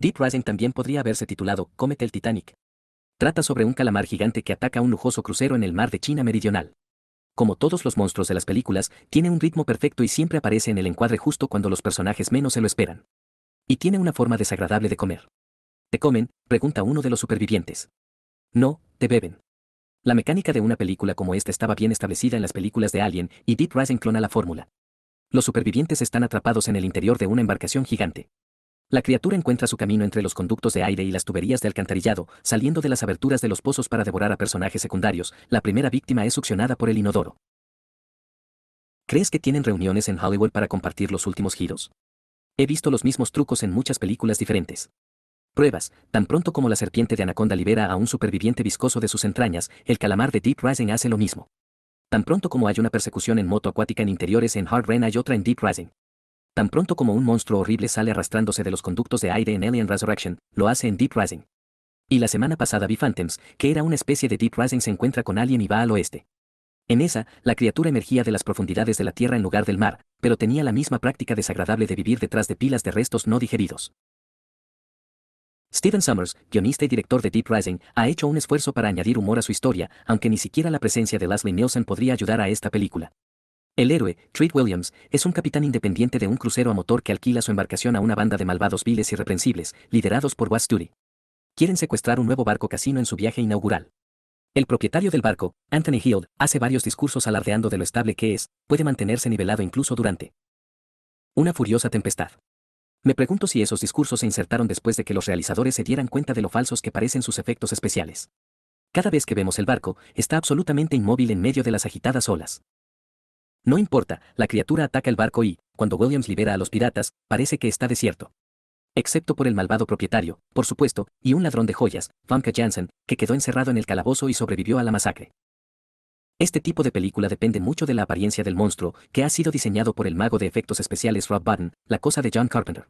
Deep Rising también podría haberse titulado Cómete el Titanic. Trata sobre un calamar gigante que ataca un lujoso crucero en el mar de China Meridional. Como todos los monstruos de las películas, tiene un ritmo perfecto y siempre aparece en el encuadre justo cuando los personajes menos se lo esperan. Y tiene una forma desagradable de comer. ¿Te comen? pregunta uno de los supervivientes. No, te beben. La mecánica de una película como esta estaba bien establecida en las películas de Alien y Deep Rising clona la fórmula. Los supervivientes están atrapados en el interior de una embarcación gigante. La criatura encuentra su camino entre los conductos de aire y las tuberías de alcantarillado, saliendo de las aberturas de los pozos para devorar a personajes secundarios. La primera víctima es succionada por el inodoro. ¿Crees que tienen reuniones en Hollywood para compartir los últimos giros? He visto los mismos trucos en muchas películas diferentes. Pruebas, tan pronto como la serpiente de Anaconda libera a un superviviente viscoso de sus entrañas, el calamar de Deep Rising hace lo mismo. Tan pronto como hay una persecución en moto acuática en interiores en Hard Rain hay otra en Deep Rising. Tan pronto como un monstruo horrible sale arrastrándose de los conductos de aire en Alien Resurrection, lo hace en Deep Rising. Y la semana pasada vi Phantoms, que era una especie de Deep Rising se encuentra con Alien y va al oeste. En esa, la criatura emergía de las profundidades de la tierra en lugar del mar, pero tenía la misma práctica desagradable de vivir detrás de pilas de restos no digeridos. Steven Summers, guionista y director de Deep Rising, ha hecho un esfuerzo para añadir humor a su historia, aunque ni siquiera la presencia de Leslie Nielsen podría ayudar a esta película. El héroe, Treat Williams, es un capitán independiente de un crucero a motor que alquila su embarcación a una banda de malvados viles y liderados por Wasturi. Quieren secuestrar un nuevo barco casino en su viaje inaugural. El propietario del barco, Anthony Hill, hace varios discursos alardeando de lo estable que es, puede mantenerse nivelado incluso durante una furiosa tempestad. Me pregunto si esos discursos se insertaron después de que los realizadores se dieran cuenta de lo falsos que parecen sus efectos especiales. Cada vez que vemos el barco, está absolutamente inmóvil en medio de las agitadas olas. No importa, la criatura ataca el barco y, cuando Williams libera a los piratas, parece que está desierto. Excepto por el malvado propietario, por supuesto, y un ladrón de joyas, Famke Jansen, que quedó encerrado en el calabozo y sobrevivió a la masacre. Este tipo de película depende mucho de la apariencia del monstruo, que ha sido diseñado por el mago de efectos especiales Rob Button, la cosa de John Carpenter.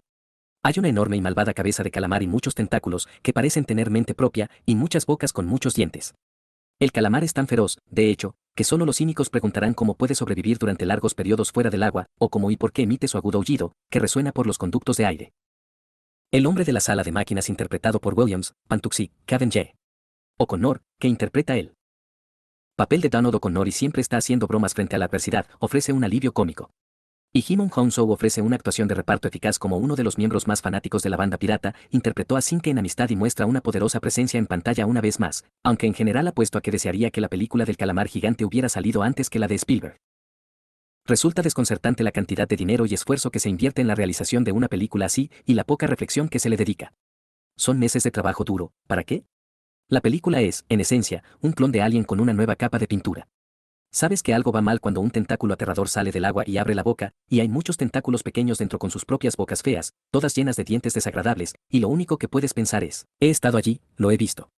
Hay una enorme y malvada cabeza de calamar y muchos tentáculos que parecen tener mente propia y muchas bocas con muchos dientes. El calamar es tan feroz, de hecho, que solo los cínicos preguntarán cómo puede sobrevivir durante largos periodos fuera del agua, o cómo y por qué emite su agudo aullido, que resuena por los conductos de aire. El hombre de la sala de máquinas interpretado por Williams, Pantuxi, J. O'Connor, que interpreta él. papel de Donald O'Connor y siempre está haciendo bromas frente a la adversidad, ofrece un alivio cómico. Y Himon hong ofrece una actuación de reparto eficaz como uno de los miembros más fanáticos de la banda pirata, interpretó a Sinke en Amistad y muestra una poderosa presencia en pantalla una vez más, aunque en general apuesto a que desearía que la película del calamar gigante hubiera salido antes que la de Spielberg. Resulta desconcertante la cantidad de dinero y esfuerzo que se invierte en la realización de una película así, y la poca reflexión que se le dedica. Son meses de trabajo duro, ¿para qué? La película es, en esencia, un clon de Alien con una nueva capa de pintura. Sabes que algo va mal cuando un tentáculo aterrador sale del agua y abre la boca, y hay muchos tentáculos pequeños dentro con sus propias bocas feas, todas llenas de dientes desagradables, y lo único que puedes pensar es, he estado allí, lo he visto.